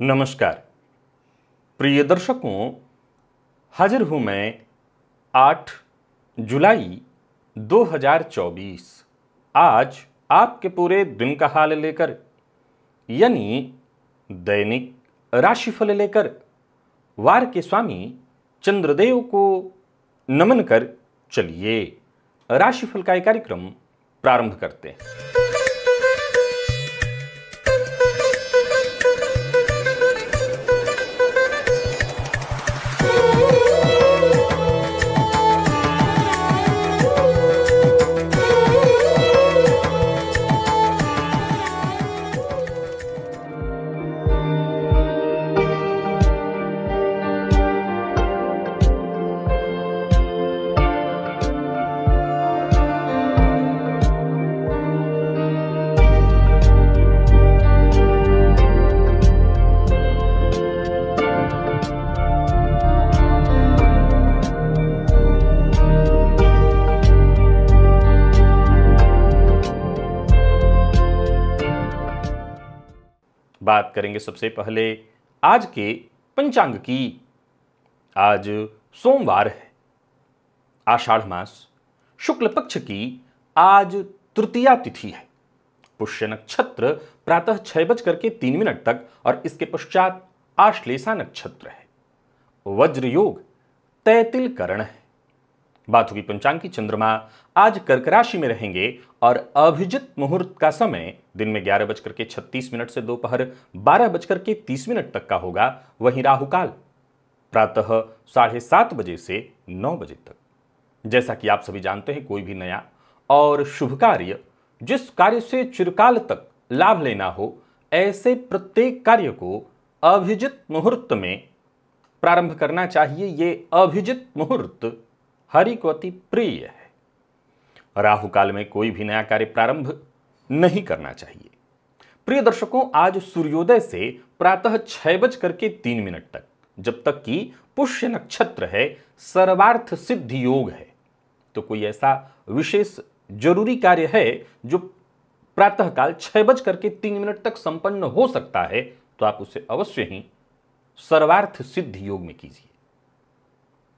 नमस्कार प्रिय दर्शकों हाजिर हूं मैं 8 जुलाई 2024 आज आपके पूरे दिन का हाल लेकर यानी दैनिक राशिफल लेकर वार के स्वामी चंद्रदेव को नमन कर चलिए राशिफल का कार्यक्रम प्रारंभ करते हैं बात करेंगे सबसे पहले आज के पंचांग की आज सोमवार है आषाढ़ मास शुक्ल पक्ष की आज तृतीया तिथि है पुष्य नक्षत्र प्रातः छह बजकर के तीन मिनट तक और इसके पश्चात आश्लेषा नक्षत्र है वज्र योग तैतिल करण है बात होगी पंचांग की चंद्रमा आज कर्क राशि में रहेंगे और अभिजित मुहूर्त का समय दिन में ग्यारह बजकर के छत्तीस मिनट से दोपहर बारह बजकर के तीस मिनट तक का होगा वहीं राहुकाल प्रातः साढ़े सात बजे से नौ बजे तक जैसा कि आप सभी जानते हैं कोई भी नया और शुभ कार्य जिस कार्य से चिरकाल तक लाभ लेना हो ऐसे प्रत्येक कार्य को अभिजित मुहूर्त में प्रारंभ करना चाहिए ये अभिजित मुहूर्त हरि को अति प्रिय है राहु काल में कोई भी नया कार्य प्रारंभ नहीं करना चाहिए प्रिय दर्शकों आज सूर्योदय से प्रातः छह बज करके तीन मिनट तक जब तक कि पुष्य नक्षत्र है सर्वार्थ सिद्धि योग है तो कोई ऐसा विशेष जरूरी कार्य है जो प्रातःकाल छह बज करके तीन मिनट तक संपन्न हो सकता है तो आप उसे अवश्य ही सर्वार्थ सिद्धि योग में कीजिए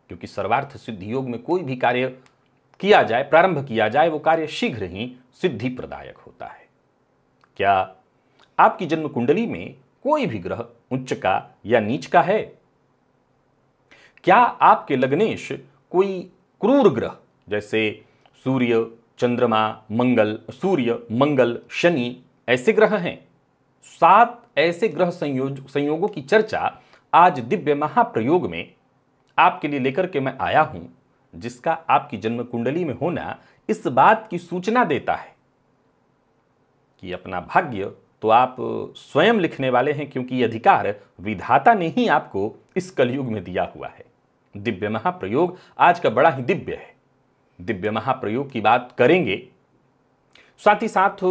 क्योंकि सर्वार्थ सिद्धि योग में कोई भी कार्य किया जाए प्रारंभ किया जाए वो कार्य शीघ्र ही सिद्धि प्रदायक होता है क्या आपकी जन्म कुंडली में कोई भी ग्रह उच्च का या नीच का है क्या आपके लग्नेश कोई क्रूर ग्रह जैसे सूर्य चंद्रमा मंगल सूर्य मंगल शनि ऐसे ग्रह हैं सात ऐसे ग्रह संयोग संयोगों की चर्चा आज दिव्य महाप्रयोग में आपके लिए लेकर के मैं आया हूं जिसका आपकी जन्म कुंडली में होना इस बात की सूचना देता है कि अपना भाग्य तो आप स्वयं लिखने वाले हैं क्योंकि ये अधिकार विधाता ने ही आपको इस कलयुग में दिया हुआ है दिव्य महाप्रयोग आज का बड़ा ही दिव्य है दिव्य महाप्रयोग की बात करेंगे साथ ही साथ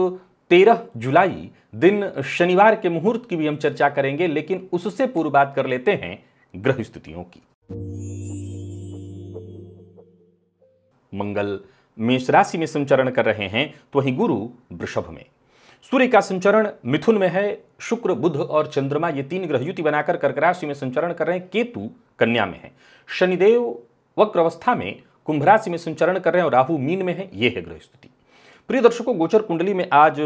तेरह जुलाई दिन शनिवार के मुहूर्त की भी हम चर्चा करेंगे लेकिन उससे पूर्व बात कर लेते हैं ग्रह स्थितियों की मंगल मेष राशि में संचरण कर रहे हैं तो वहीं गुरु वृषभ में सूर्य का संचरण मिथुन में है शुक्र बुध और चंद्रमा ये तीन ग्रह युति बनाकर कर्क राशि में संचरण कर रहे हैं केतु कन्या में है शनिदेव वक्र अवस्था में कुंभ राशि में संचरण कर रहे हैं और राहु मीन में है ये है ग्रह स्थिति प्रिय दर्शकों गोचर कुंडली में आज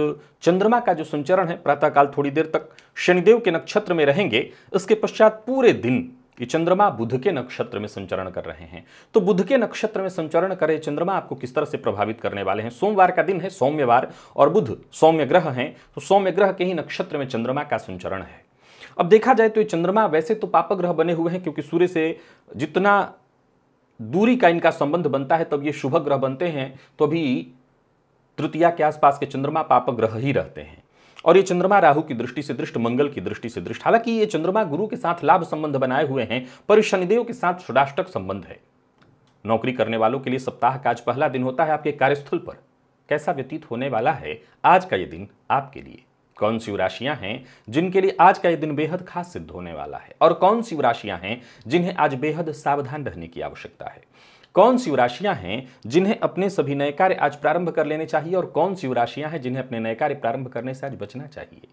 चंद्रमा का जो संचरण है प्रातःकाल थोड़ी देर तक शनिदेव के नक्षत्र में रहेंगे इसके पश्चात पूरे दिन कि चंद्रमा बुध के नक्षत्र में संचरण कर रहे हैं तो बुध के नक्षत्र में संचरण करे चंद्रमा आपको किस तरह से प्रभावित करने वाले हैं सोमवार का दिन है सौम्यवार और बुध सौम्य ग्रह हैं तो सौम्य ग्रह के ही नक्षत्र में चंद्रमा का संचरण है अब देखा जाए तो ये चंद्रमा वैसे तो पापक ग्रह बने हुए हैं क्योंकि सूर्य से जितना दूरी का इनका संबंध बनता है तब ये शुभ ग्रह बनते हैं तो अभी तृतीया के आसपास के चंद्रमा पापक ग्रह ही रहते हैं और ये चंद्रमा राहु की दृष्टि से दृष्ट मंगल की दृष्टि से दृष्ट हालांकि ये चंद्रमा गुरु के साथ लाभ संबंध बनाए हुए हैं पर शनिदेव के साथ षडाष्टक संबंध है नौकरी करने वालों के लिए सप्ताह का आज पहला दिन होता है आपके कार्यस्थल पर कैसा व्यतीत होने वाला है आज का ये दिन आपके लिए कौन सी राशियां हैं जिनके लिए आज का ये दिन बेहद खास सिद्ध होने वाला है और कौन सी राशियां हैं जिन्हें आज बेहद सावधान रहने की आवश्यकता है कौन सी राशियां हैं जिन्हें अपने सभी नए कार्य आज प्रारंभ कर लेने चाहिए और कौन सी राशियां हैं जिन्हें अपने नए कार्य प्रारंभ करने से आज बचना चाहिए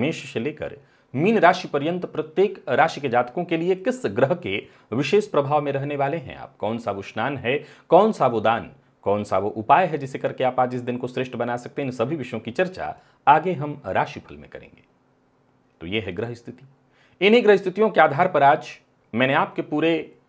मेष से लेकर मीन राशि पर्यंत प्रत्येक राशि के जातकों के लिए किस ग्रह के विशेष प्रभाव में रहने वाले हैं आप कौन सा वो स्नान है कौन सा वो दान कौन सा वो उपाय है जिसे करके आप आज इस दिन को श्रेष्ठ बना सकते हैं इन सभी विषयों की चर्चा आगे हम राशिफल में करेंगे तो ये है ग्रह स्थिति इन्हीं ग्रह स्थितियों के आधार पर आज मैंने आपके पूरे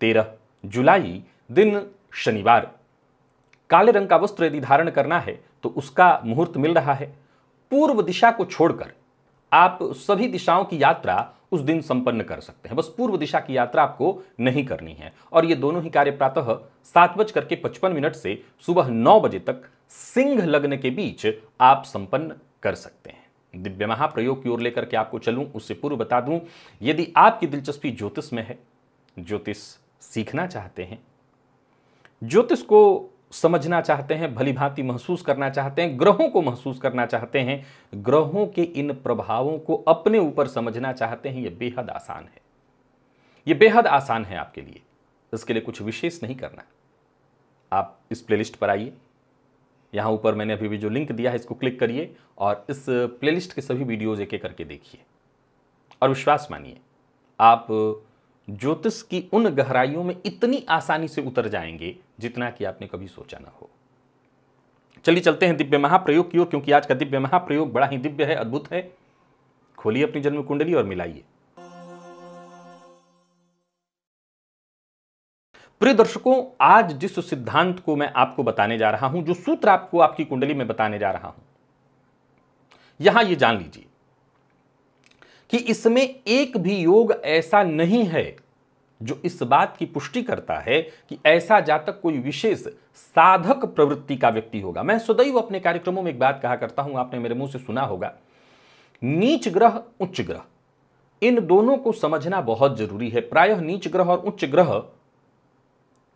तेरह जुलाई दिन शनिवार काले रंग का वस्त्र यदि धारण करना है तो उसका मुहूर्त मिल रहा है पूर्व दिशा को छोड़कर आप सभी दिशाओं की यात्रा उस दिन संपन्न कर सकते हैं बस पूर्व दिशा की यात्रा आपको नहीं करनी है और ये दोनों ही कार्य प्रातः सात बज करके पचपन मिनट से सुबह नौ बजे तक सिंह लग्न के बीच आप संपन्न कर सकते हैं दिव्य महाप्रयोग की ओर लेकर के आपको चलूं उससे पूर्व बता दूं यदि आपकी दिलचस्पी ज्योतिष में है ज्योतिष सीखना चाहते हैं ज्योतिष को समझना चाहते हैं भलीभांति महसूस करना चाहते हैं ग्रहों को महसूस करना चाहते हैं ग्रहों के इन प्रभावों को अपने ऊपर समझना चाहते हैं यह बेहद आसान है यह बेहद आसान है आपके लिए इसके लिए कुछ विशेष नहीं करना आप इस प्लेलिस्ट पर आइए यहां ऊपर मैंने अभी भी जो लिंक दिया है इसको क्लिक करिए और इस प्लेलिस्ट के सभी वीडियोज़ एक एक करके देखिए और विश्वास मानिए आप ज्योतिष की उन गहराइयों में इतनी आसानी से उतर जाएंगे जितना कि आपने कभी सोचा ना हो चलिए चलते हैं दिव्य महाप्रयोग की ओर क्योंकि आज का दिव्य महाप्रयोग बड़ा ही दिव्य है अद्भुत है खोलिए अपनी जन्म कुंडली और मिलाइए प्रिय दर्शकों आज जिस सिद्धांत को मैं आपको बताने जा रहा हूं जो सूत्र आपको आपकी कुंडली में बताने जा रहा हूं यहां ये जान लीजिए कि इसमें एक भी योग ऐसा नहीं है जो इस बात की पुष्टि करता है कि ऐसा जातक कोई विशेष साधक प्रवृत्ति का व्यक्ति होगा मैं सदैव अपने कार्यक्रमों में एक बात कहा करता हूं आपने मेरे मुंह से सुना होगा नीच ग्रह उच्च ग्रह इन दोनों को समझना बहुत जरूरी है प्रायः नीच ग्रह और उच्च ग्रह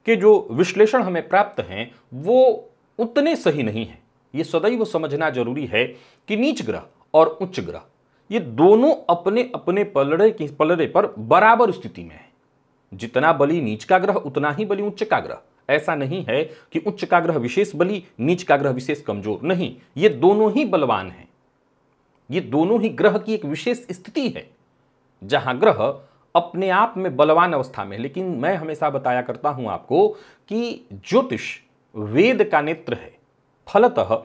के जो विश्लेषण हमें प्राप्त हैं वो उतने सही नहीं है यह सदैव समझना जरूरी है कि नीच ग्रह और उच्च ग्रह ये दोनों अपने अपने पलड़े के पलड़े पर बराबर स्थिति में है जितना बलि नीच का ग्रह उतना ही बलि उच्च का ग्रह ऐसा नहीं है कि उच्च का ग्रह विशेष बलि नीच का ग्रह विशेष कमजोर नहीं ये दोनों ही बलवान हैं ये दोनों ही ग्रह की एक विशेष स्थिति है जहां ग्रह अपने आप में बलवान अवस्था में है लेकिन मैं हमेशा बताया करता हूं आपको कि ज्योतिष वेद का नेत्र है फलतः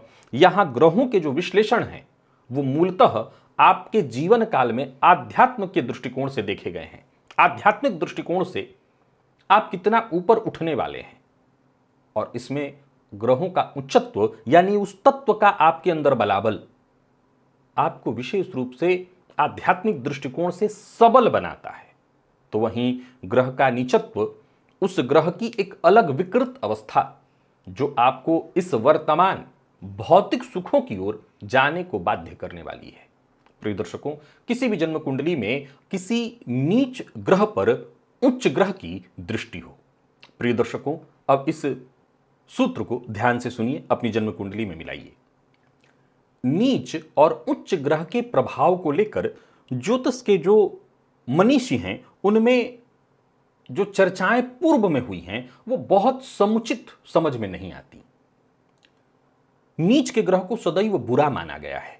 यहां ग्रहों के जो विश्लेषण है वो मूलतः आपके जीवन काल में आध्यात्म के दृष्टिकोण से देखे गए हैं आध्यात्मिक दृष्टिकोण से आप कितना ऊपर उठने वाले हैं और इसमें ग्रहों का उच्चत्व यानी उस तत्व का आपके अंदर बलाबल आपको विशेष रूप से आध्यात्मिक दृष्टिकोण से सबल बनाता है तो वहीं ग्रह का नीचत्व उस ग्रह की एक अलग विकृत अवस्था जो आपको इस वर्तमान भौतिक सुखों की ओर जाने को बाध्य करने वाली है प्रिय दर्शकों किसी भी जन्म कुंडली में किसी नीच ग्रह पर उच्च ग्रह की दृष्टि हो प्रिय दर्शकों अब इस सूत्र को ध्यान से सुनिए अपनी जन्म कुंडली में मिलाइए नीच और उच्च ग्रह के प्रभाव को लेकर ज्योतिष के जो मनीषी हैं उनमें जो चर्चाएं पूर्व में हुई हैं वो बहुत समुचित समझ में नहीं आती नीच के ग्रह को सदैव बुरा माना गया है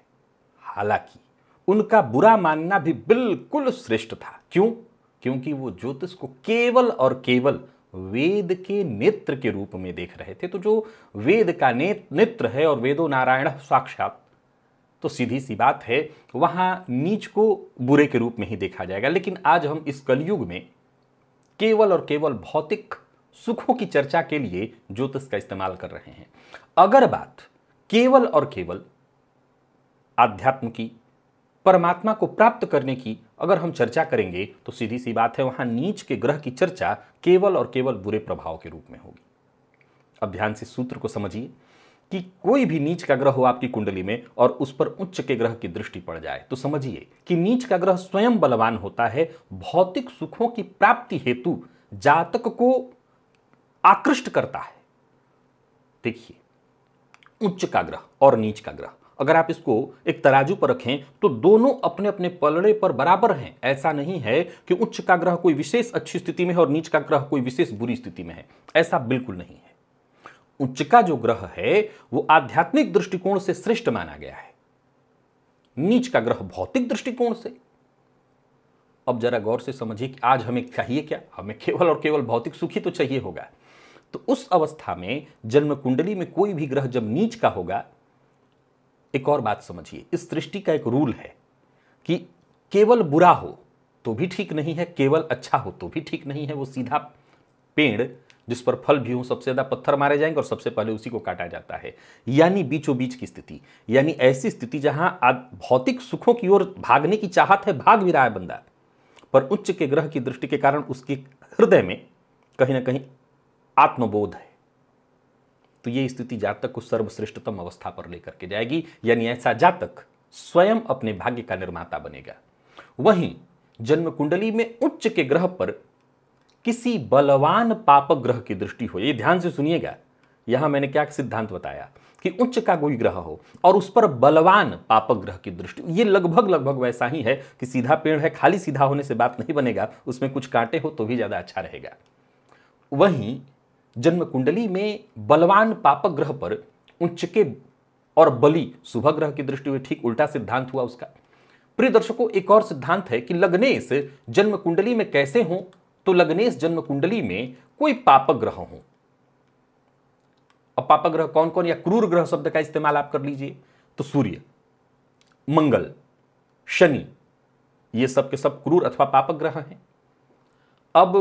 हालांकि उनका बुरा मानना भी बिल्कुल श्रेष्ठ था क्यों क्योंकि वो ज्योतिष को केवल और केवल वेद के नेत्र के रूप में देख रहे थे तो जो वेद का नेत्र है और वेदो नारायण साक्षात तो सीधी सी बात है वहां नीच को बुरे के रूप में ही देखा जाएगा लेकिन आज हम इस कलयुग में केवल और केवल भौतिक सुखों की चर्चा के लिए ज्योतिष का इस्तेमाल कर रहे हैं अगर बात केवल और केवल आध्यात्म की परमात्मा को प्राप्त करने की अगर हम चर्चा करेंगे तो सीधी सी बात है वहां नीच के ग्रह की चर्चा केवल और केवल बुरे प्रभाव के रूप में होगी अब ध्यान से सूत्र को समझिए कि कोई भी नीच का ग्रह हो आपकी कुंडली में और उस पर उच्च के ग्रह की दृष्टि पड़ जाए तो समझिए कि नीच का ग्रह स्वयं बलवान होता है भौतिक सुखों की प्राप्ति हेतु जातक को आकृष्ट करता है देखिए उच्च का ग्रह और नीच का ग्रह अगर आप इसको एक तराजू पर रखें तो दोनों अपने अपने पलड़े पर बराबर हैं ऐसा नहीं है कि उच्च का ग्रह कोई विशेष अच्छी स्थिति में है और नीच का ग्रह कोई विशेष बुरी स्थिति में है ऐसा बिल्कुल नहीं है उच्च का जो ग्रह है वो आध्यात्मिक दृष्टिकोण से श्रेष्ठ माना गया है नीच का ग्रह भौतिक दृष्टिकोण से अब जरा गौर से समझिए कि आज हमें चाहिए क्या हमें केवल और केवल भौतिक सुखी तो चाहिए होगा तो उस अवस्था में जन्म कुंडली में कोई भी ग्रह जब नीच का होगा एक और बात समझिए इस सृष्टि का एक रूल है कि केवल बुरा हो तो भी ठीक नहीं है केवल अच्छा हो तो भी ठीक नहीं है वो सीधा पेड़ जिस पर फल भी हो सबसे ज़्यादा पत्थर मारे जाएंगे और सबसे पहले उसी को काटा जाता है यानी बीचों बीच की स्थिति यानी ऐसी स्थिति जहां भौतिक सुखों की ओर भागने की चाहत है भाग भी रहा है बंदा पर उच्च के ग्रह की दृष्टि के कारण उसके हृदय में कहीं ना कहीं आत्मबोध है तो ये स्थिति जातक को सर्वश्रेष्ठतम अवस्था पर लेकर के जाएगी यानी ऐसा जातक स्वयं अपने भाग्य का निर्माता बनेगा वहीं जन्म कुंडली में उच्च के ग्रह पर किसी बलवान पाप ग्रह की दृष्टि हो ये ध्यान से सुनिएगा यहां मैंने क्या सिद्धांत बताया कि उच्च का कोई ग्रह हो और उस पर बलवान पाप ग्रह की दृष्टि ये लगभग लगभग वैसा ही है कि सीधा पेड़ है खाली सीधा होने से बात नहीं बनेगा उसमें कुछ कांटे हो तो भी ज्यादा अच्छा रहेगा वहीं जन्म कुंडली में बलवान पापक ग्रह पर उच्च के और बलि शुभ ग्रह की दृष्टि में ठीक उल्टा सिद्धांत हुआ उसका प्रिय दर्शकों एक और सिद्धांत है कि लग्नेश जन्म कुंडली में कैसे हो तो लग्नेश जन्म कुंडली में कोई पापक ग्रह हो अब पापक ग्रह कौन कौन या क्रूर ग्रह शब्द का इस्तेमाल आप कर लीजिए तो सूर्य मंगल शनि ये सब के सब क्रूर अथवा पापक ग्रह हैं अब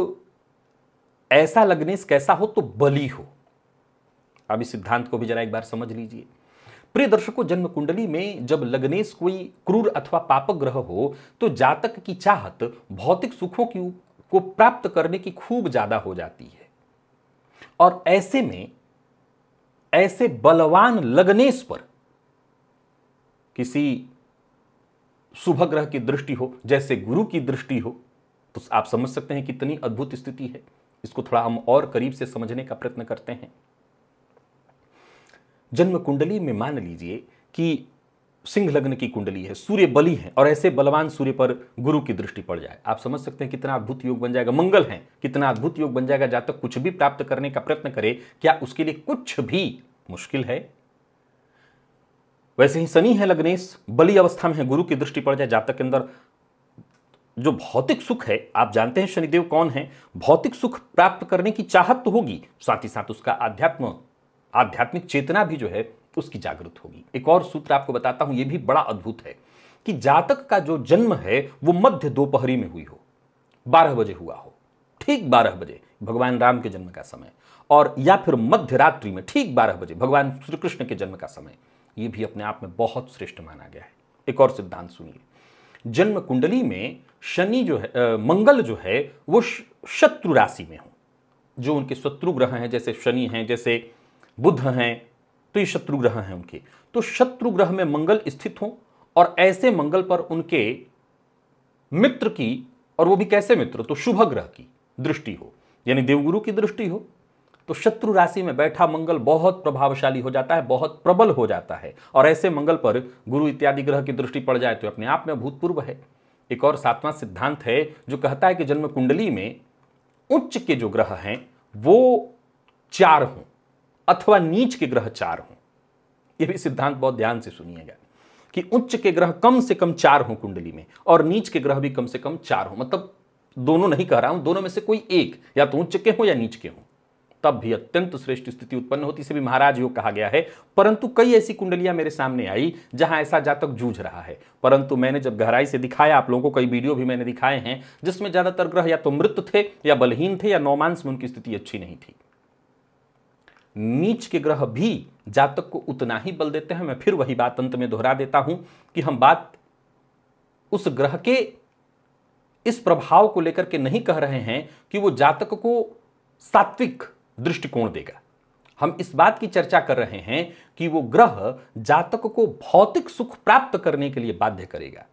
ऐसा लग्नेश कैसा हो तो बली हो अब इस सिद्धांत को भी जरा एक बार समझ लीजिए प्रिय दर्शकों जन्म कुंडली में जब लग्नेश कोई क्रूर अथवा पापक ग्रह हो तो जातक की चाहत भौतिक सुखों की को प्राप्त करने की खूब ज्यादा हो जाती है और ऐसे में ऐसे बलवान लग्नेश पर किसी शुभ ग्रह की दृष्टि हो जैसे गुरु की दृष्टि हो तो आप समझ सकते हैं कितनी अद्भुत स्थिति है इसको थोड़ा हम और करीब से समझने का प्रयत्न करते हैं जन्म कुंडली में मान लीजिए कि सिंह लग्न की कुंडली है सूर्य बलि है और ऐसे बलवान सूर्य पर गुरु की दृष्टि पड़ जाए आप समझ सकते हैं कितना अद्भुत योग बन जाएगा मंगल है कितना अद्भुत योग बन जाएगा जातक कुछ भी प्राप्त करने का प्रयत्न करे क्या उसके लिए कुछ भी मुश्किल है वैसे ही शनि है लग्नेश बली अवस्था में है गुरु की दृष्टि पड़ जाए जातक के अंदर जो भौतिक सुख है आप जानते हैं शनिदेव कौन है भौतिक सुख प्राप्त करने की चाहत तो होगी साथ ही साथ उसका आध्यात्म आध्यात्मिक चेतना भी जो है उसकी जागृत होगी एक और सूत्र आपको बताता हूं यह भी बड़ा अद्भुत है कि जातक का जो जन्म है वो मध्य दोपहरी में हुई हो बारह बजे हुआ हो ठीक बारह बजे भगवान राम के जन्म का समय और या फिर मध्य रात्रि में ठीक बारह बजे भगवान श्री कृष्ण के जन्म का समय यह भी अपने आप में बहुत श्रेष्ठ माना गया है एक और सिद्धांत सुनिए जन्म कुंडली में शनि जो है आ, मंगल जो है वो शत्रु राशि में हो जो उनके शत्रु ग्रह हैं जैसे शनि हैं जैसे बुध हैं तो ये शत्रु ग्रह हैं उनके तो शत्रु ग्रह में मंगल स्थित हो और ऐसे मंगल पर उनके मित्र की और वो भी कैसे मित्र तो शुभ ग्रह की दृष्टि हो यानी देवगुरु की दृष्टि हो तो शत्रु राशि में बैठा मंगल बहुत प्रभावशाली हो जाता है बहुत प्रबल हो जाता है और ऐसे मंगल पर गुरु इत्यादि ग्रह की दृष्टि पड़ जाए तो अपने आप में अभूतपूर्व है एक और सातवां सिद्धांत है जो कहता है कि जन्म कुंडली में उच्च के जो ग्रह हैं वो चार हों अथवा नीच के ग्रह चार हों यह भी सिद्धांत बहुत ध्यान से सुनिएगा कि उच्च के ग्रह कम से कम चार हों कुंडली में और नीच के ग्रह भी कम से कम चार हों मतलब दोनों नहीं कह रहा हूं दोनों में से कोई एक या तो उच्च के हों या नीच के हों तब भी अत्यंत श्रेष्ठ स्थिति उत्पन्न होती से भी महाराज योग कहा गया है परंतु कई ऐसी कुंडलियां मेरे सामने आई जहां ऐसा जातक जूझ रहा है परंतु मैंने जब गहराई से दिखाया आप लोगों को कई वीडियो भी मैंने दिखाए हैं जिसमें ज्यादातर ग्रह या तो मृत थे या बलहीन थे या नौमांस में उनकी स्थिति अच्छी नहीं थी नीच के ग्रह भी जातक को उतना ही बल देते हैं मैं फिर वही बात अंत में दोहरा देता हूं कि हम बात उस ग्रह के इस प्रभाव को लेकर के नहीं कह रहे हैं कि वो जातक को सात्विक दृष्टिकोण देगा हम इस बात की चर्चा कर रहे हैं कि वो ग्रह जातक को भौतिक सुख प्राप्त करने के लिए बाध्य करेगा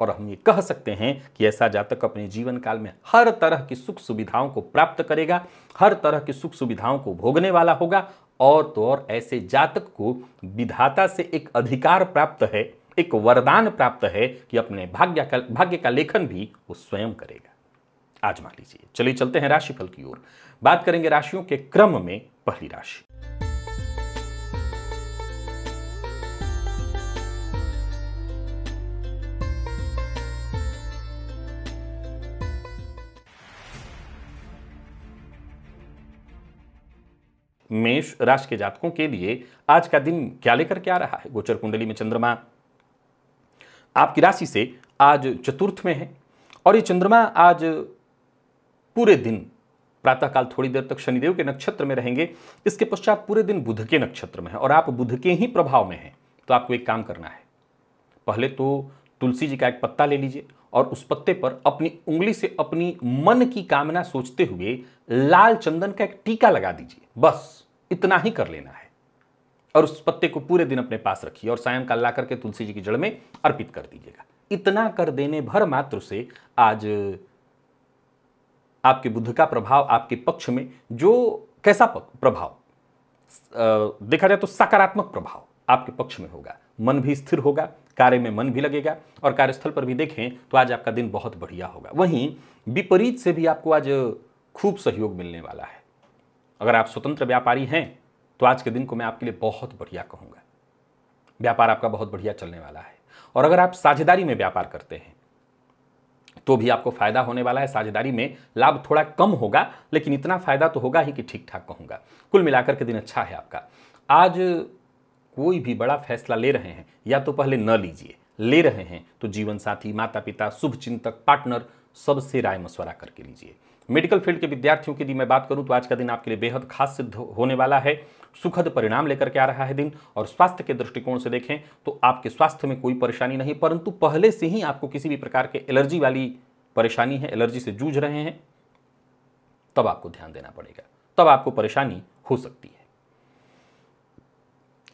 और हम ये कह सकते हैं कि ऐसा जातक अपने जीवन काल में हर तरह की सुख सुविधाओं को प्राप्त करेगा हर तरह की सुख सुविधाओं को भोगने वाला होगा और तो और ऐसे जातक को विधाता से एक अधिकार प्राप्त है एक वरदान प्राप्त है कि अपने भाग्य का भाग्य का लेखन भी वो स्वयं करेगा आज मान लीजिए चलिए चलते हैं राशिफल की ओर बात करेंगे राशियों के क्रम में पहली राशि मेष राशि के जातकों के लिए आज का दिन क्या लेकर के आ रहा है गोचर कुंडली में चंद्रमा आपकी राशि से आज चतुर्थ में है और ये चंद्रमा आज पूरे दिन प्रातःकाल थोड़ी देर तक शनिदेव के नक्षत्र में रहेंगे इसके पश्चात पूरे दिन बुध के नक्षत्र में है और आप बुध के ही प्रभाव में हैं तो आपको एक काम करना है पहले तो तुलसी जी का एक पत्ता ले लीजिए और उस पत्ते पर अपनी उंगली से अपनी मन की कामना सोचते हुए लाल चंदन का एक टीका लगा दीजिए बस इतना ही कर लेना है और उस पत्ते को पूरे दिन अपने पास रखिए और सायंकाल ला करके तुलसी जी की जड़ में अर्पित कर दीजिएगा इतना कर देने भर मात्र से आज आपके बुद्ध का प्रभाव आपके पक्ष में जो कैसा प्रभाव देखा जाए तो सकारात्मक प्रभाव आपके पक्ष में होगा मन भी स्थिर होगा कार्य में मन भी लगेगा और कार्यस्थल पर भी देखें तो आज आपका दिन बहुत बढ़िया होगा वहीं विपरीत से भी आपको आज खूब सहयोग मिलने वाला है अगर आप स्वतंत्र व्यापारी हैं तो आज के दिन को मैं आपके लिए बहुत बढ़िया कहूँगा व्यापार आपका बहुत बढ़िया चलने वाला है और अगर आप साझेदारी में व्यापार करते हैं तो भी आपको फायदा होने वाला है साझेदारी में लाभ थोड़ा कम होगा लेकिन इतना फायदा तो होगा ही कि ठीक ठाक कहूँगा कुल मिलाकर के दिन अच्छा है आपका आज कोई भी बड़ा फैसला ले रहे हैं या तो पहले न लीजिए ले रहे हैं तो जीवन साथी माता पिता शुभ चिंतक पार्टनर सबसे राय मशवरा करके लीजिए मेडिकल फील्ड के विद्यार्थियों की यदि मैं बात करूं तो आज का दिन आपके लिए बेहद खास सिद्ध होने वाला है सुखद परिणाम लेकर के आ रहा है दिन और स्वास्थ्य के दृष्टिकोण से देखें तो आपके स्वास्थ्य में कोई परेशानी नहीं परंतु पहले से ही आपको किसी भी प्रकार के एलर्जी वाली परेशानी है एलर्जी से जूझ रहे हैं तब आपको ध्यान देना पड़ेगा तब आपको परेशानी हो सकती है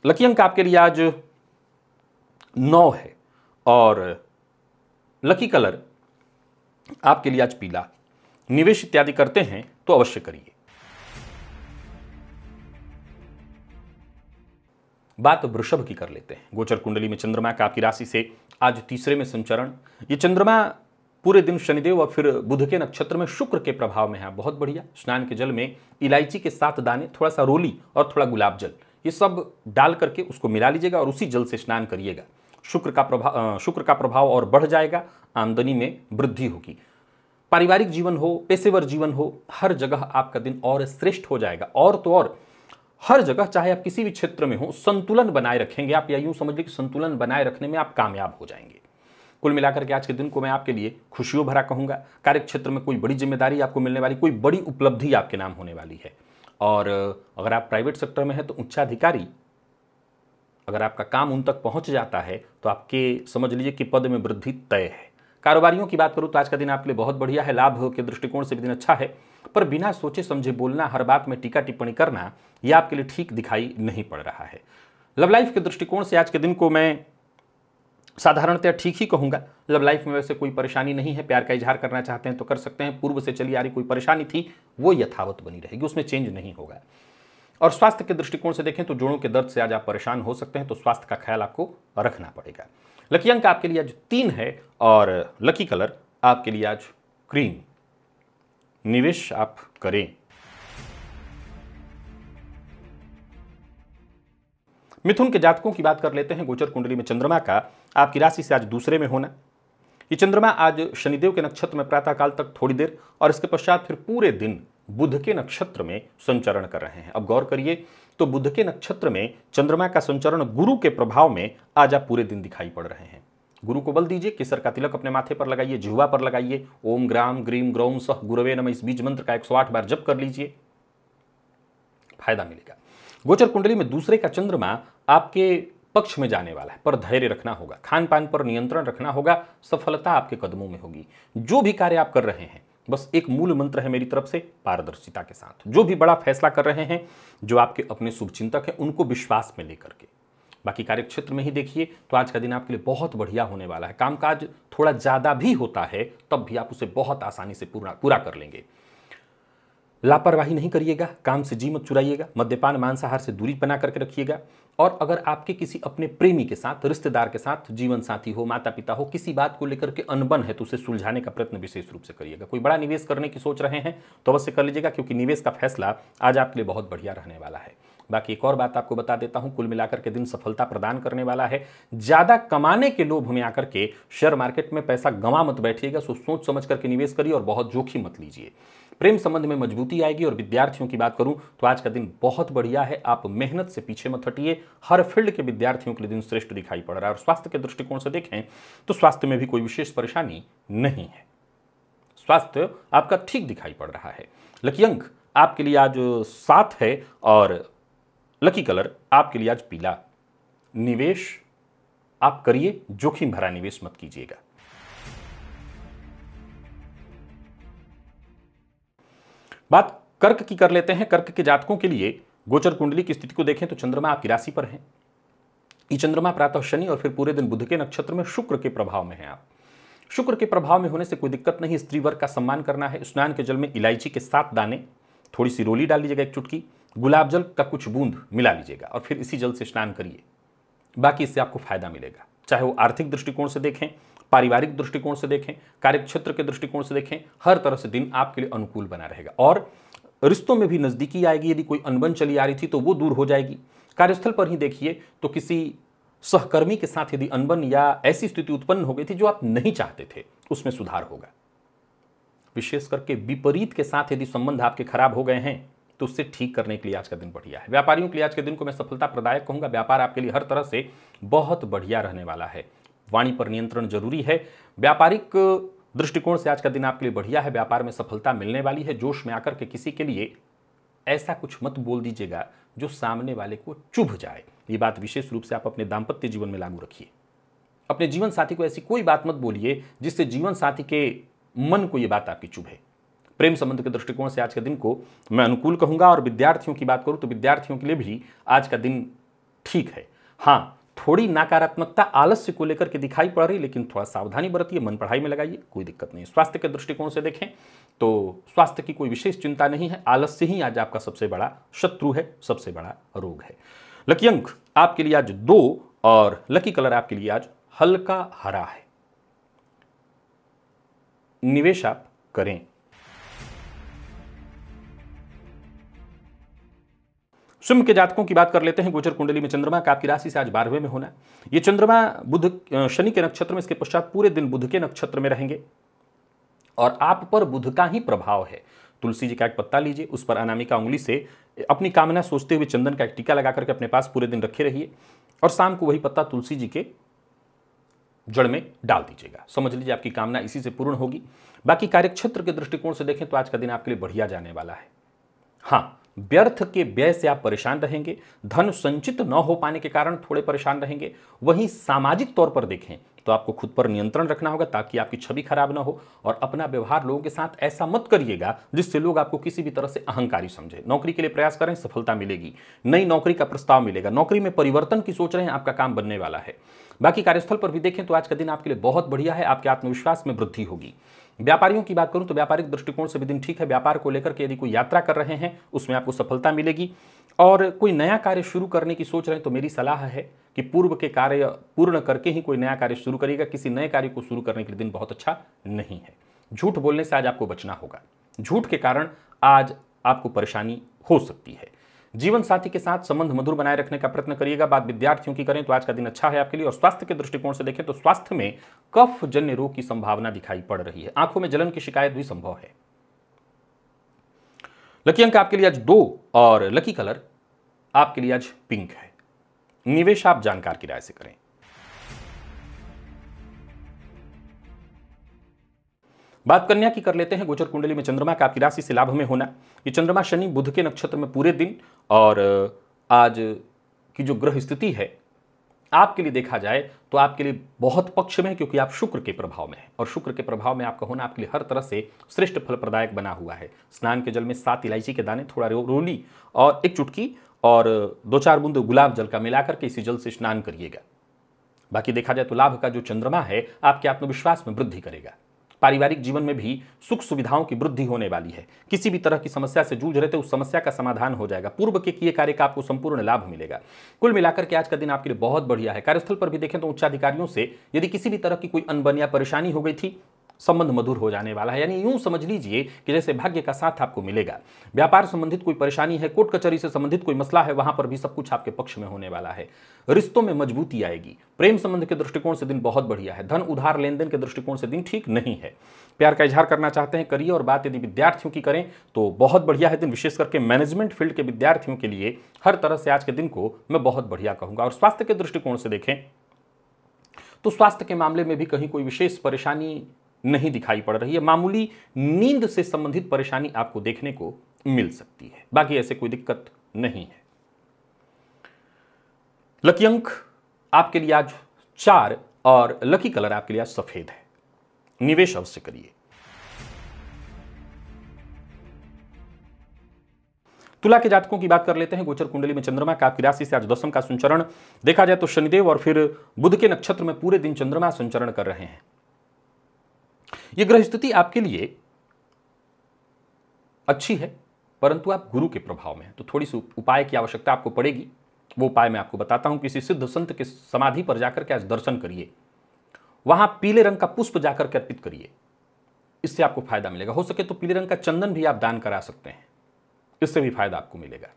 लकी अंक आपके लिए आज नौ है और लकी कलर आपके लिए आज पीला निवेश इत्यादि करते हैं तो अवश्य करिए बात वृषभ की कर लेते हैं गोचर कुंडली में चंद्रमा का आपकी राशि से आज तीसरे में संचरण ये चंद्रमा पूरे दिन शनिदेव और फिर बुध के नक्षत्र में शुक्र के प्रभाव में है बहुत बढ़िया स्नान के जल में इलायची के सात दाने थोड़ा सा रोली और थोड़ा गुलाब जल ये सब डाल करके उसको मिला लीजिएगा और उसी जल से स्नान करिएगा शुक्र का प्रभाव शुक्र का प्रभाव और बढ़ जाएगा आमदनी में वृद्धि होगी पारिवारिक जीवन हो पेशेवर जीवन हो हर जगह आपका दिन और श्रेष्ठ हो जाएगा और तो और हर जगह चाहे आप किसी भी क्षेत्र में हो संतुलन बनाए रखेंगे आप या यूं समझ लीजिए कि संतुलन बनाए रखने में आप कामयाब हो जाएंगे कुल मिलाकर के आज के दिन को मैं आपके लिए खुशियों भरा कहूँगा कार्यक्षेत्र में कोई बड़ी जिम्मेदारी आपको मिलने वाली कोई बड़ी उपलब्धि आपके नाम होने वाली है और अगर आप प्राइवेट सेक्टर में हैं तो उच्चाधिकारी अगर आपका काम उन तक पहुंच जाता है तो आपके समझ लीजिए कि पद में वृद्धि तय है कारोबारियों की बात करूँ तो आज का दिन आपके लिए बहुत बढ़िया है लाभ के दृष्टिकोण से भी दिन अच्छा है पर बिना सोचे समझे बोलना हर बात में टीका टिप्पणी करना यह आपके लिए ठीक दिखाई नहीं पड़ रहा है लव लाइफ के दृष्टिकोण से आज के दिन को मैं साधारणतः ठीक ही कहूँगा लव लाइफ में वैसे कोई परेशानी नहीं है प्यार का इजहार करना चाहते हैं तो कर सकते हैं पूर्व से चली आ रही कोई परेशानी थी वो यथावत बनी रहेगी उसमें चेंज नहीं होगा और स्वास्थ्य के दृष्टिकोण से देखें तो जोड़ों के दर्द से आज आप परेशान हो सकते हैं तो स्वास्थ्य का ख्याल आपको रखना पड़ेगा लकी अंक आपके लिए आज तीन है और लकी कलर आपके लिए आज क्रीम निवेश आप करें मिथुन के जातकों की बात कर लेते हैं गोचर कुंडली में चंद्रमा का आपकी राशि से आज दूसरे में होना ये चंद्रमा आज शनिदेव के नक्षत्र में प्रातःकाल तक थोड़ी देर और इसके पश्चात फिर पूरे दिन बुध के नक्षत्र में संचरण कर रहे हैं अब गौर करिए तो बुध के नक्षत्र में चंद्रमा का संचरण गुरु के प्रभाव में आज आप पूरे दिन दिखाई पड़ रहे हैं गुरु को बल दीजिए केसर का तिलक अपने माथे पर लगाइए जिहुआ पर लगाइए ओम ग्राम ग्रीम ग्रौम सह गुरवे नम इस बीज मंत्र का एक बार जप कर लीजिए फायदा मिलेगा गोचर कुंडली में दूसरे का चंद्रमा आपके पक्ष में जाने वाला है पर धैर्य रखना होगा खान पान पर नियंत्रण रखना होगा सफलता आपके कदमों में होगी जो भी कार्य आप कर रहे हैं बस एक मूल मंत्र है मेरी तरफ से पारदर्शिता के साथ जो भी बड़ा फैसला कर रहे हैं जो आपके अपने शुभचिंतक हैं उनको विश्वास में लेकर के बाकी कार्यक्षेत्र में ही देखिए तो आज का दिन आपके लिए बहुत बढ़िया होने वाला है कामकाज थोड़ा ज़्यादा भी होता है तब भी आप उसे बहुत आसानी से पूरा पूरा कर लेंगे लापरवाही नहीं करिएगा काम से जी मत चुराइएगा मद्यपान मांसाहार से दूरी बना करके रखिएगा और अगर आपके किसी अपने प्रेमी के साथ रिश्तेदार के साथ जीवन साथी हो माता पिता हो किसी बात को लेकर के अनबन है तो उसे सुलझाने का प्रयत्न विशेष रूप से करिएगा कोई बड़ा निवेश करने की सोच रहे हैं तो अवश्य कर लीजिएगा क्योंकि निवेश का फैसला आज आपके लिए बहुत बढ़िया रहने वाला है बाकी एक और बात आपको बता देता हूं कुल मिलाकर के दिन सफलता प्रदान करने वाला है ज्यादा कमाने के लोभ में आकर के शेयर मार्केट में पैसा गंवा मत बैठिएगा सो सोच समझ करके निवेश करिए और बहुत जोखिम मत लीजिए प्रेम संबंध में मजबूती आएगी और विद्यार्थियों की बात करूं तो आज का दिन बहुत बढ़िया है आप मेहनत से पीछे मत हटिए हर फील्ड के विद्यार्थियों के लिए दिन श्रेष्ठ दिखाई पड़ रहा है और स्वास्थ्य के दृष्टिकोण से देखें तो स्वास्थ्य में भी कोई विशेष परेशानी नहीं है स्वास्थ्य आपका ठीक दिखाई पड़ रहा है लकी अंक आपके लिए आज सात है और लकी कलर आपके लिए आज पीला निवेश आप करिए जोखिम भरा निवेश मत कीजिएगा बात कर्क की कर लेते हैं कर्क के जातकों के लिए गोचर कुंडली की स्थिति को देखें तो चंद्रमा आपकी राशि पर है ये चंद्रमा प्रातः शनि और फिर पूरे दिन बुध के नक्षत्र में शुक्र के प्रभाव में है आप शुक्र के प्रभाव में होने से कोई दिक्कत नहीं स्त्री वर्ग का सम्मान करना है स्नान के जल में इलायची के सात दाने थोड़ी सी रोली डाल लीजिएगा एक चुटकी गुलाब जल का कुछ बूंद मिला लीजिएगा और फिर इसी जल से स्नान करिए बाकी इससे आपको फायदा मिलेगा चाहे वो आर्थिक दृष्टिकोण से देखें पारिवारिक दृष्टिकोण से देखें कार्यक्षेत्र के दृष्टिकोण से देखें हर तरह से दिन आपके लिए अनुकूल बना रहेगा और रिश्तों में भी नज़दीकी आएगी यदि कोई अनबन चली आ रही थी तो वो दूर हो जाएगी कार्यस्थल पर ही देखिए तो किसी सहकर्मी के साथ यदि अनबन या ऐसी स्थिति उत्पन्न हो गई थी जो आप नहीं चाहते थे उसमें सुधार होगा विशेष करके विपरीत के साथ यदि संबंध आपके खराब हो गए हैं तो उससे ठीक करने के लिए आज का दिन बढ़िया है व्यापारियों के लिए आज के दिन को मैं सफलता प्रदायक कहूंगा व्यापार आपके लिए हर तरह से बहुत बढ़िया रहने वाला है वाणी पर नियंत्रण जरूरी है व्यापारिक दृष्टिकोण से आज का दिन आपके लिए बढ़िया है व्यापार में सफलता मिलने वाली है जोश में आकर के किसी के लिए ऐसा कुछ मत बोल दीजिएगा जो सामने वाले को चुभ जाए ये बात विशेष रूप से आप अपने दाम्पत्य जीवन में लागू रखिए अपने जीवन साथी को ऐसी कोई बात मत बोलिए जिससे जीवन साथी के मन को ये बात आपकी चुभे प्रेम संबंध के दृष्टिकोण से आज के दिन को मैं अनुकूल कहूंगा और विद्यार्थियों की बात करूं तो विद्यार्थियों के लिए भी आज का दिन ठीक है हाँ थोड़ी नकारात्मकता आलस्य को लेकर के दिखाई पड़ रही लेकिन थोड़ा सावधानी बरतिए मन पढ़ाई में लगाइए कोई दिक्कत नहीं स्वास्थ्य के दृष्टिकोण से देखें तो स्वास्थ्य की कोई विशेष चिंता नहीं है आलस्य ही आज आपका सबसे बड़ा शत्रु है सबसे बड़ा रोग है लकी अंक आपके लिए आज दो और लकी कलर आपके लिए आज हल्का हरा है निवेश आप करें सिंह के जातकों की बात कर लेते हैं गोचर कुंडली में चंद्रमा का आपकी राशि से आज बारहवें में होना ये चंद्रमा बुध शनि के नक्षत्र में इसके पश्चात पूरे दिन बुध के नक्षत्र में रहेंगे और आप पर बुध का ही प्रभाव है तुलसी जी का एक पत्ता लीजिए उस पर अनामिका उंगली से अपनी कामना सोचते हुए चंदन का एक टीका लगा करके अपने पास पूरे दिन रखे रहिए और शाम को वही पत्ता तुलसी जी के जड़ में डाल दीजिएगा समझ लीजिए आपकी कामना इसी से पूर्ण होगी बाकी कार्यक्षेत्र के दृष्टिकोण से देखें तो आज का दिन आपके लिए बढ़िया जाने वाला है हाँ व्यर्थ के व्यय से आप परेशान रहेंगे धन संचित न हो पाने के कारण थोड़े परेशान रहेंगे वहीं सामाजिक तौर पर देखें तो आपको खुद पर नियंत्रण रखना होगा ताकि आपकी छवि खराब ना हो और अपना व्यवहार लोगों के साथ ऐसा मत करिएगा जिससे लोग आपको किसी भी तरह से अहंकारी समझे नौकरी के लिए प्रयास करें सफलता मिलेगी नई नौकरी का प्रस्ताव मिलेगा नौकरी में परिवर्तन की सोच रहे हैं आपका काम बनने वाला है बाकी कार्यस्थल पर भी देखें तो आज का दिन आपके लिए बहुत बढ़िया है आपके आत्मविश्वास में वृद्धि होगी व्यापारियों की बात करूं तो व्यापारिक दृष्टिकोण से भी दिन ठीक है व्यापार को लेकर के यदि कोई यात्रा कर रहे हैं उसमें आपको सफलता मिलेगी और कोई नया कार्य शुरू करने की सोच रहे हैं तो मेरी सलाह है कि पूर्व के कार्य पूर्ण करके ही कोई नया कार्य शुरू करेगा किसी नए कार्य को शुरू करने के लिए दिन बहुत अच्छा नहीं है झूठ बोलने से आज आपको बचना होगा झूठ के कारण आज आपको परेशानी हो सकती है जीवन साथी के साथ संबंध मधुर बनाए रखने का प्रयत्न करिएगा बात विद्यार्थियों की करें तो आज का दिन अच्छा है आपके लिए और स्वास्थ्य के दृष्टिकोण से देखें तो स्वास्थ्य में कफ जन्य रोग की संभावना दिखाई पड़ रही है आंखों में जलन की शिकायत भी संभव है लकी अंक आपके लिए आज दो और लकी कलर आपके लिए आज पिंक है निवेश आप जानकार की राय से करें बात कन्या की कर लेते हैं गोचर कुंडली में चंद्रमा का आपकी राशि से लाभ में होना ये चंद्रमा शनि बुध के नक्षत्र में पूरे दिन और आज की जो ग्रह स्थिति है आपके लिए देखा जाए तो आपके लिए बहुत पक्ष में है क्योंकि आप शुक्र के प्रभाव में हैं और शुक्र के प्रभाव में आपका होना आपके लिए हर तरह से श्रेष्ठ फल प्रदायक बना हुआ है स्नान के जल में सात इलायची के दाने थोड़ा रो रोली और एक चुटकी और दो चार बूंद गुलाब जल का मिलाकर के इसी जल से स्नान करिएगा बाकी देखा जाए तो लाभ का जो चंद्रमा है आपके आत्मविश्वास में वृद्धि करेगा पारिवारिक जीवन में भी सुख सुविधाओं की वृद्धि होने वाली है किसी भी तरह की समस्या से जूझ रहे थे उस समस्या का समाधान हो जाएगा पूर्व के किए कार्य का आपको संपूर्ण लाभ मिलेगा कुल मिलाकर के आज का दिन आपके लिए बहुत बढ़िया है कार्यस्थल पर भी देखें तो उच्चाधिकारियों से यदि किसी भी तरह की कोई अनबन या परेशानी हो गई थी संबंध मधुर हो जाने वाला है यानी यूं समझ लीजिए कि जैसे भाग्य का साथ आपको मिलेगा व्यापार संबंधित कोई परेशानी है कोर्ट कचहरी से संबंधित कोई मसला है वहां पर भी सब कुछ आपके पक्ष में होने वाला है रिश्तों में मजबूती आएगी प्रेम संबंध के दृष्टिकोण से दिन बहुत बढ़िया है धन उधार लेन देन के दृष्टिकोण से दिन ठीक नहीं है प्यार का इजहार करना चाहते हैं करिए और बात यदि विद्यार्थियों की करें तो बहुत बढ़िया है दिन विशेष करके मैनेजमेंट फील्ड के विद्यार्थियों के लिए हर तरह से आज के दिन को मैं बहुत बढ़िया कहूंगा और स्वास्थ्य के दृष्टिकोण से देखें तो स्वास्थ्य के मामले में भी कहीं कोई विशेष परेशानी नहीं दिखाई पड़ रही है मामूली नींद से संबंधित परेशानी आपको देखने को मिल सकती है बाकी ऐसे कोई दिक्कत नहीं है लकी अंक आपके लिए आज चार और लकी कलर आपके लिए आज सफेद है निवेश अवश्य करिए तुला के जातकों की बात कर लेते हैं गोचर कुंडली में चंद्रमा का आपकी राशि से आज दसम का संचरण देखा जाए तो शनिदेव और फिर बुध के नक्षत्र में पूरे दिन चंद्रमा संचरण कर रहे हैं यह ग्रह स्थिति आपके लिए अच्छी है परंतु आप गुरु के प्रभाव में हैं तो थोड़ी सी उपाय की आवश्यकता आपको पड़ेगी वो उपाय मैं आपको बताता हूं किसी सिद्ध संत के समाधि पर जाकर के आज दर्शन करिए वहां पीले रंग का पुष्प जाकर के अर्पित करिए इससे आपको फायदा मिलेगा हो सके तो पीले रंग का चंदन भी आप दान करा सकते हैं इससे भी फायदा आपको मिलेगा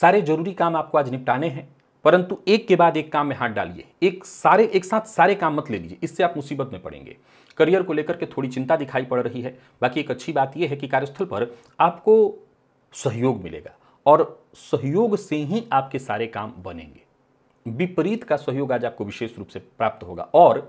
सारे जरूरी काम आपको आज निपटाने हैं परंतु एक के बाद एक काम में हाथ डालिए एक सारे एक साथ सारे काम मत ले लीजिए इससे आप मुसीबत में पड़ेंगे करियर को लेकर के थोड़ी चिंता दिखाई पड़ रही है बाकी एक अच्छी बात यह है कि कार्यस्थल पर आपको सहयोग मिलेगा और सहयोग से ही आपके सारे काम बनेंगे विपरीत का सहयोग आज आपको विशेष रूप से प्राप्त होगा और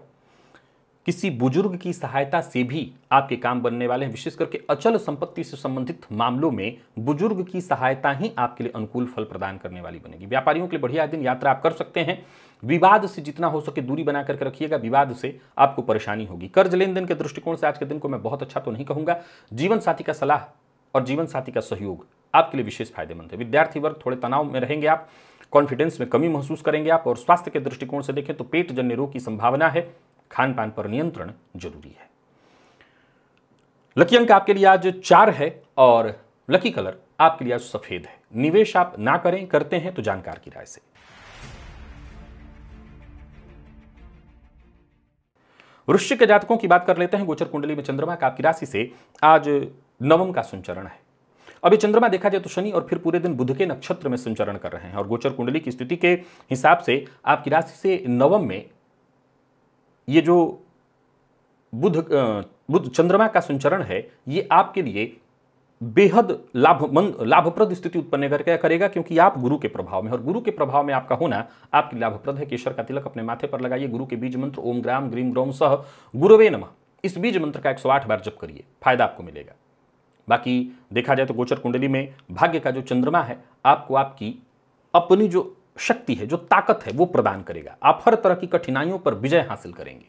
किसी बुजुर्ग की सहायता से भी आपके काम बनने वाले हैं विशेष करके अचल संपत्ति से संबंधित मामलों में बुजुर्ग की सहायता ही आपके लिए अनुकूल फल प्रदान करने वाली बनेगी व्यापारियों के लिए बढ़िया दिन यात्रा आप कर सकते हैं विवाद से जितना हो सके दूरी बना करके रखिएगा विवाद से आपको परेशानी होगी कर्ज लेन देन के दृष्टिकोण से आज के दिन को मैं बहुत अच्छा तो नहीं कहूँगा जीवन साथी का सलाह और जीवन साथी का सहयोग आपके लिए विशेष फायदेमंद है विद्यार्थी वर्ग थोड़े तनाव में रहेंगे आप कॉन्फिडेंस में कमी महसूस करेंगे आप और स्वास्थ्य के दृष्टिकोण से देखें तो पेट जन्य रोग की संभावना है खान पान पर नियंत्रण जरूरी है लकी अंक आपके लिए आज चार है और लकी कलर आपके लिए आज सफेद है निवेश आप ना करें करते हैं तो जानकार की राय से वृश्चिक के जातकों की बात कर लेते हैं गोचर कुंडली में चंद्रमा का आपकी राशि से आज नवम का संचरण है अभी चंद्रमा देखा जाए तो शनि और फिर पूरे दिन बुध के नक्षत्र में संचरण कर रहे हैं और गोचर कुंडली की स्थिति के हिसाब से आपकी राशि से नवम में ये जो बुध बुध चंद्रमा का संचरण है ये आपके लिए बेहद लाभमंद लाभप्रद स्थिति उत्पन्न करके करेगा क्योंकि आप गुरु के प्रभाव में और गुरु के प्रभाव में आपका होना आपके लाभप्रद है केशर का तिलक अपने माथे पर लगाइए गुरु के बीज मंत्र ओम ग्राम ग्रीम ग्रोम सह गुरुवे नम इस बीज मंत्र का 108 बार जप करिए फायदा आपको मिलेगा बाकी देखा जाए तो गोचर कुंडली में भाग्य का जो चंद्रमा है आपको आपकी अपनी जो शक्ति है जो ताकत है वो प्रदान करेगा आप हर तरह की कठिनाइयों पर विजय हासिल करेंगे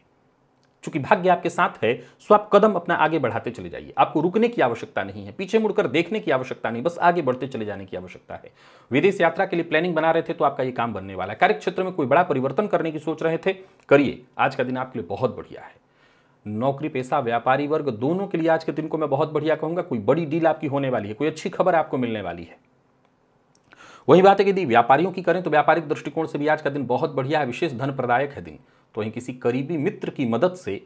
चूंकि भाग्य आपके साथ है सो आप कदम अपना आगे बढ़ाते चले जाइए आपको रुकने की आवश्यकता नहीं है पीछे मुड़कर देखने की आवश्यकता नहीं बस आगे बढ़ते चले जाने की आवश्यकता है विदेश यात्रा के लिए प्लानिंग बना रहे थे तो आपका ये काम बनने वाला है कार्यक्षेत्र में कोई बड़ा परिवर्तन करने की सोच रहे थे करिए आज का दिन आपके लिए बहुत बढ़िया है नौकरी पेशा व्यापारी वर्ग दोनों के लिए आज के दिन को मैं बहुत बढ़िया कहूंगा कोई बड़ी डील आपकी होने वाली है कोई अच्छी खबर आपको मिलने वाली है वही बात है कि यदि व्यापारियों की करें तो व्यापारिक दृष्टिकोण से भी आज का दिन बहुत बढ़िया है विशेष धन प्रदायक है दिन तो वहीं किसी करीबी मित्र की मदद से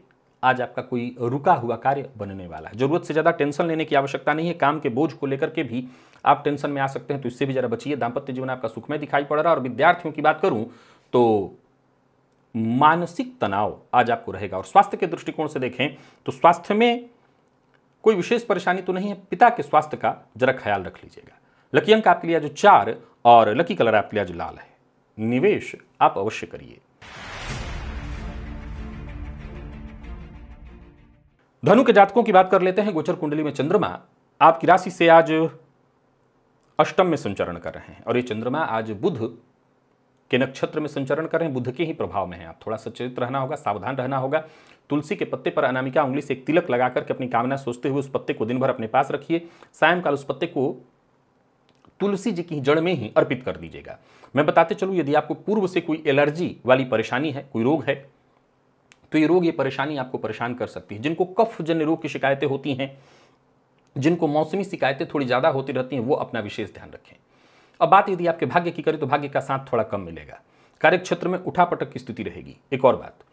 आज आपका कोई रुका हुआ कार्य बनने वाला है जरूरत से ज़्यादा टेंशन लेने की आवश्यकता नहीं है काम के बोझ को लेकर के भी आप टेंशन में आ सकते हैं तो इससे भी ज़रा बचिए दाम्पत्य जीवन आपका सुखमय दिखाई पड़ रहा है और विद्यार्थियों की बात करूँ तो मानसिक तनाव आज आपको रहेगा और स्वास्थ्य के दृष्टिकोण से देखें तो स्वास्थ्य में कोई विशेष परेशानी तो नहीं है पिता के स्वास्थ्य का जरा ख्याल रख लीजिएगा लकी अंक आपके लिए जो चार और लकी कलर आपके लिए आज लाल है निवेश आप अवश्य करिए धनु के जातकों की बात कर लेते हैं गोचर कुंडली में चंद्रमा आपकी राशि से आज अष्टम में संचरण कर रहे हैं और ये चंद्रमा आज बुध के नक्षत्र में संचरण कर रहे हैं बुध के ही प्रभाव में है आप थोड़ा सचेत रहना होगा सावधान रहना होगा तुलसी के पत्ते पर अनामिका उंगली से एक तिलक लगा करके अपनी कामना सोचते हुए उस पत्ते को दिन भर अपने पास रखिए सायंकाल उस पत्ते को तुलसी जी की जड़ में ही अर्पित कर दीजिएगा मैं बताते चलूँ यदि आपको पूर्व से कोई एलर्जी वाली परेशानी है कोई रोग है तो ये रोग ये परेशानी आपको परेशान कर सकती है जिनको कफ जन्य रोग की शिकायतें होती हैं जिनको मौसमी शिकायतें थोड़ी ज़्यादा होती रहती हैं वो अपना विशेष ध्यान रखें अब बात यदि आपके भाग्य की करें तो भाग्य का साथ थोड़ा कम मिलेगा कार्यक्षेत्र में उठापटक की स्थिति रहेगी एक और बात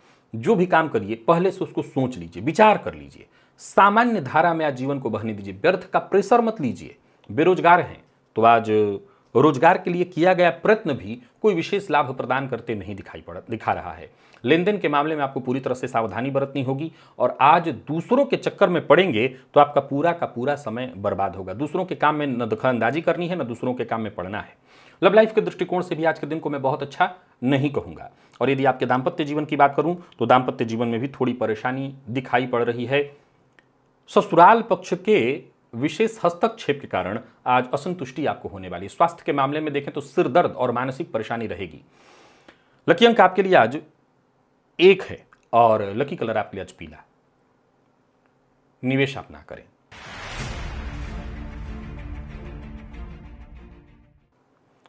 जो भी काम करिए पहले से उसको सोच लीजिए विचार कर लीजिए सामान्य धारा में आज जीवन को बहने दीजिए व्यर्थ का प्रेशर मत लीजिए बेरोजगार हैं तो आज रोजगार के लिए किया गया प्रयत्न भी कोई विशेष लाभ प्रदान करते नहीं दिखाई पड़ दिखा रहा है लेन देन के मामले में आपको पूरी तरह से सावधानी बरतनी होगी और आज दूसरों के चक्कर में पड़ेंगे तो आपका पूरा का पूरा समय बर्बाद होगा दूसरों के काम में न दखलंदाजी करनी है न दूसरों के काम में पड़ना है लव लाइफ के दृष्टिकोण से भी आज के दिन को मैं बहुत अच्छा नहीं कहूँगा और यदि आपके दाम्पत्य जीवन की बात करूँ तो दाम्पत्य जीवन में भी थोड़ी परेशानी दिखाई पड़ रही है ससुराल पक्ष के विशेष हस्तक्षेप के कारण आज असंतुष्टि आपको होने वाली स्वास्थ्य के मामले में देखें तो सिर दर्द और मानसिक परेशानी रहेगी लकी अंक आपके लिए आज एक है और लकी कलर आपके लिए आज पीला निवेश आप ना करें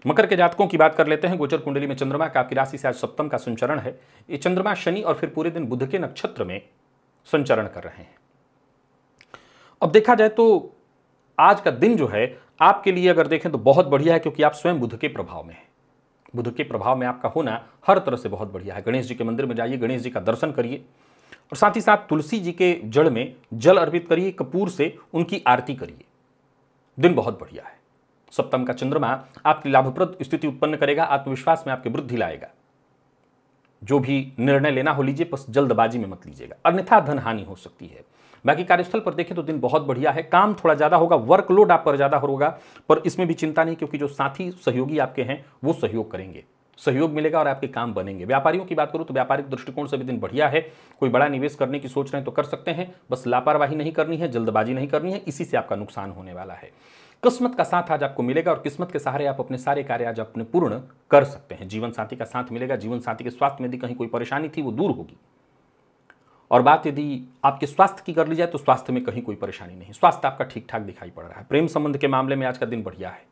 मकर के जातकों की बात कर लेते हैं गोचर कुंडली में चंद्रमा का आपकी राशि से आज सप्तम का संचरण है ये चंद्रमा शनि और फिर पूरे दिन बुध के नक्षत्र में संचरण कर रहे हैं अब देखा जाए तो आज का दिन जो है आपके लिए अगर देखें तो बहुत बढ़िया है क्योंकि आप स्वयं बुद्ध के प्रभाव में हैं बुद्ध के प्रभाव में आपका होना हर तरह से बहुत बढ़िया है गणेश जी के मंदिर में जाइए गणेश जी का दर्शन करिए और साथ ही साथ तुलसी जी के जड़ में जल अर्पित करिए कपूर से उनकी आरती करिए दिन बहुत बढ़िया है सप्तम का चंद्रमा आपकी लाभप्रद स्थिति उत्पन्न करेगा आत्मविश्वास में आपकी वृद्धि लाएगा जो भी निर्णय लेना हो लीजिए बस जल्दबाजी में मत लीजिएगा अन्यथा धन हानि हो सकती है बाकी कार्यस्थल पर देखें तो दिन बहुत बढ़िया है काम थोड़ा ज़्यादा होगा वर्कलोड आप पर ज़्यादा होगा पर इसमें भी चिंता नहीं क्योंकि जो साथी सहयोगी आपके हैं वो सहयोग करेंगे सहयोग मिलेगा और आपके काम बनेंगे व्यापारियों की बात करूं तो व्यापारिक दृष्टिकोण से भी दिन बढ़िया है कोई बड़ा निवेश करने की सोच रहे हैं तो कर सकते हैं बस लापरवाही नहीं करनी है जल्दबाजी नहीं करनी है इसी से आपका नुकसान होने वाला है किस्मत का साथ आज आपको मिलेगा और किस्मत के सहारे आप अपने सारे कार्य आज अपने पूर्ण कर सकते हैं जीवन साथी का साथ मिलेगा जीवन साथी के स्वास्थ्य में यदि कहीं कोई परेशानी थी वो दूर होगी और बात यदि आपके स्वास्थ्य की कर ली जाए तो स्वास्थ्य में कहीं कोई परेशानी नहीं स्वास्थ्य आपका ठीक ठाक दिखाई पड़ रहा है प्रेम संबंध के मामले में आज का दिन बढ़िया है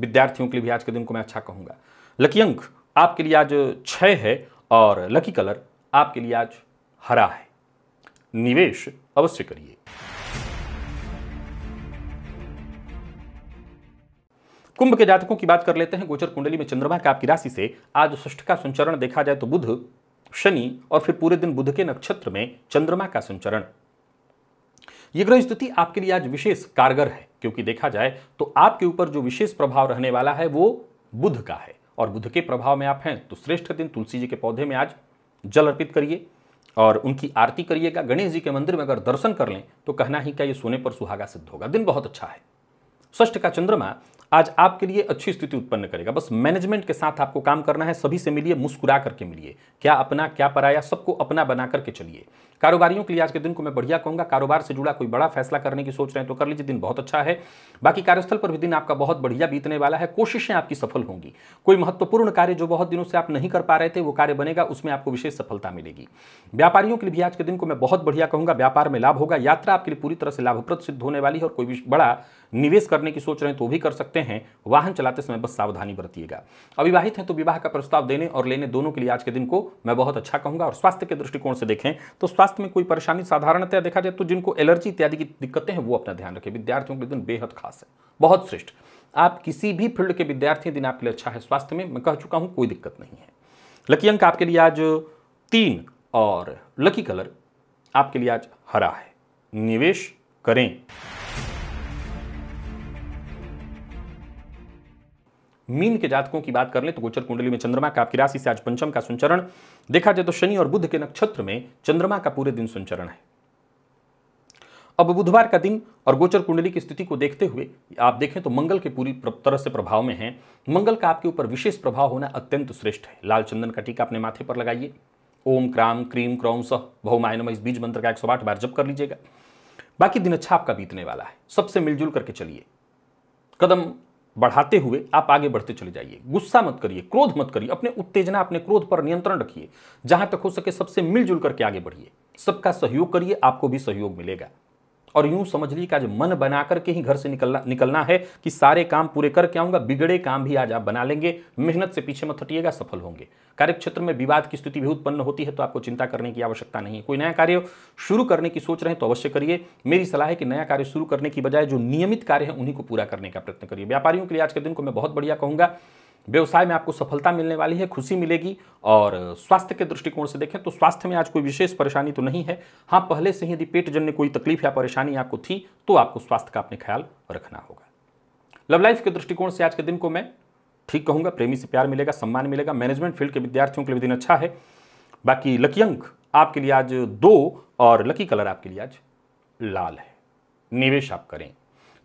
विद्यार्थियों के लिए भी आज के दिन को मैं अच्छा कहूँगा लकी अंक आपके लिए आज छः है और लकी कलर आपके लिए आज हरा है निवेश अवश्य करिए कुंभ के जातकों की बात कर लेते हैं गोचर कुंडली में चंद्रमा के आपकी राशि से आज षष्ठ का संचरण देखा जाए तो बुध शनि और फिर पूरे दिन बुध के नक्षत्र में चंद्रमा का संचरण यह ग्रह स्थिति आपके लिए आज विशेष कारगर है क्योंकि देखा जाए तो आपके ऊपर जो विशेष प्रभाव रहने वाला है वो बुध का है और बुध के प्रभाव में आप हैं तो श्रेष्ठ दिन तुलसी जी के पौधे में आज जल अर्पित करिए और उनकी आरती करिएगा गणेश जी के मंदिर में अगर दर्शन कर लें तो कहना ही क्या ये सोने पर सुहागा सिद्ध होगा दिन बहुत अच्छा है षष्ठ का चंद्रमा आज आपके लिए अच्छी स्थिति उत्पन्न करेगा बस मैनेजमेंट के साथ आपको काम करना है सभी से मिलिए मुस्कुरा करके मिलिए क्या अपना क्या पराया सबको अपना बना करके चलिए कारोबारियों के लिए आज के दिन को मैं बढ़िया कहूंगा कारोबार से जुड़ा कोई बड़ा फैसला करने की सोच रहे हैं तो कर लीजिए दिन बहुत अच्छा है बाकी कार्यस्थल पर भी दिन आपका बहुत बढ़िया बीतने वाला है कोशिशें आपकी सफल होंगी कोई महत्वपूर्ण कार्य जो बहुत दिनों से आप नहीं कर पा रहे थे वो कार्य बनेगा उसमें आपको विशेष सफलता मिलेगी व्यापारियों के लिए भी आज के दिन को मैं बहुत बढ़िया कहूंगा व्यापार में लाभ होगा यात्रा आपके लिए पूरी तरह से लाभप्रद सिद्ध होने वाली है और कोई बड़ा निवेश करने की सोच रहे हैं तो भी कर सकते हैं वाहन चलाते समय बस सावधानी बरतिएगा अविवाहित हैं तो विवाह का प्रस्ताव देने और लेने दोनों के लिए आज के दिन को मैं बहुत अच्छा कहूंगा और स्वास्थ्य के दृष्टिकोण से देखें तो स्वास्थ्य स्वास्थ्य में कोई परेशानी साधारणतया देखा जाए तो जिनको एलर्जी इत्यादि की दिक्कतें हैं वो अपना ध्यान रखें विद्यार्थियों के दिन बेहद खास है बहुत श्रेष्ठ आप किसी भी फील्ड के विद्यार्थी दिन आपके लिए अच्छा है स्वास्थ्य में मैं कह चुका हूँ कोई दिक्कत नहीं है लकी अंक आपके लिए आज तीन और लकी कलर आपके लिए आज हरा है निवेश करें मीन के जातकों की बात कर ले तो गोचर कुंडली में चंद्रमा का आपकी राशि से आज पंचम का संचरण देखा जाए तो शनि और बुद्ध के नक्षत्र में चंद्रमा का पूरे दिन संचरण है अब बुधवार का दिन और गोचर कुंडली की स्थिति को देखते हुए आप देखें तो मंगल के पूरी तरह से प्रभाव में है मंगल का आपके ऊपर विशेष प्रभाव होना अत्यंत श्रेष्ठ है लाल चंदन का टीका अपने माथे पर लगाइए ओम क्राम क्रीम क्रौम सह बहुमायनम इस बीज मंत्र का एक सौ आठ बार जब कर लीजिएगा बाकी दिन अच्छा आपका बीतने वाला है सबसे मिलजुल करके चलिए कदम बढ़ाते हुए आप आगे बढ़ते चले जाइए गुस्सा मत करिए क्रोध मत करिए अपने उत्तेजना अपने क्रोध पर नियंत्रण रखिए जहां तक हो सके सबसे मिलजुल करके आगे बढ़िए सबका सहयोग करिए आपको भी सहयोग मिलेगा और यूं समझ लीजिए कि आज मन बना करके ही घर से निकलना निकलना है कि सारे काम पूरे करके आऊंगा बिगड़े काम भी आज आप बना लेंगे मेहनत से पीछे मत हटिएगा सफल होंगे कार्यक्षेत्र में विवाद की स्थिति भी उत्पन्न होती है तो आपको चिंता करने की आवश्यकता नहीं है कोई नया कार्य शुरू करने की सोच रहे हैं तो अवश्य करिए मेरी सलाह है कि नया कार्य शुरू करने की बजाय जो नियमित कार्य है उन्हीं को पूरा करने का प्रयत्न करिए व्यापारियों के लिए आज के दिन को मैं बहुत बढ़िया कहूंगा व्यवसाय में आपको सफलता मिलने वाली है खुशी मिलेगी और स्वास्थ्य के दृष्टिकोण से देखें तो स्वास्थ्य में आज कोई विशेष परेशानी तो नहीं है हाँ पहले से ही यदि पेट जन्य कोई तकलीफ या परेशानी आपको थी तो आपको स्वास्थ्य का अपने ख्याल रखना होगा लव लाइफ के दृष्टिकोण से आज के दिन को मैं ठीक कहूँगा प्रेमी से प्यार मिलेगा सम्मान मिलेगा मैनेजमेंट फील्ड के विद्यार्थियों के लिए दिन अच्छा है बाकी लकी अंक आपके लिए आज दो और लकी कलर आपके लिए आज लाल है निवेश आप करें